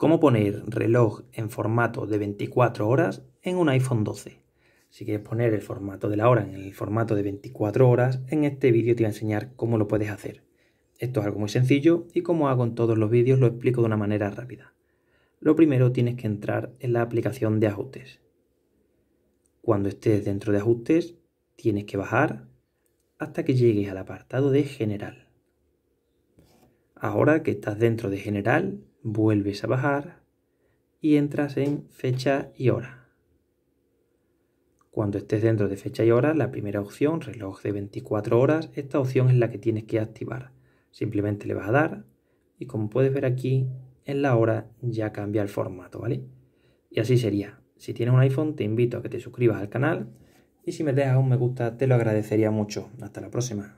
cómo poner reloj en formato de 24 horas en un iPhone 12. Si quieres poner el formato de la hora en el formato de 24 horas, en este vídeo te voy a enseñar cómo lo puedes hacer. Esto es algo muy sencillo y como hago en todos los vídeos lo explico de una manera rápida. Lo primero tienes que entrar en la aplicación de ajustes. Cuando estés dentro de ajustes, tienes que bajar hasta que llegues al apartado de general. Ahora que estás dentro de general, vuelves a bajar y entras en fecha y hora. Cuando estés dentro de fecha y hora, la primera opción, reloj de 24 horas, esta opción es la que tienes que activar. Simplemente le vas a dar y como puedes ver aquí, en la hora ya cambia el formato, ¿vale? Y así sería. Si tienes un iPhone, te invito a que te suscribas al canal y si me dejas un me gusta, te lo agradecería mucho. Hasta la próxima.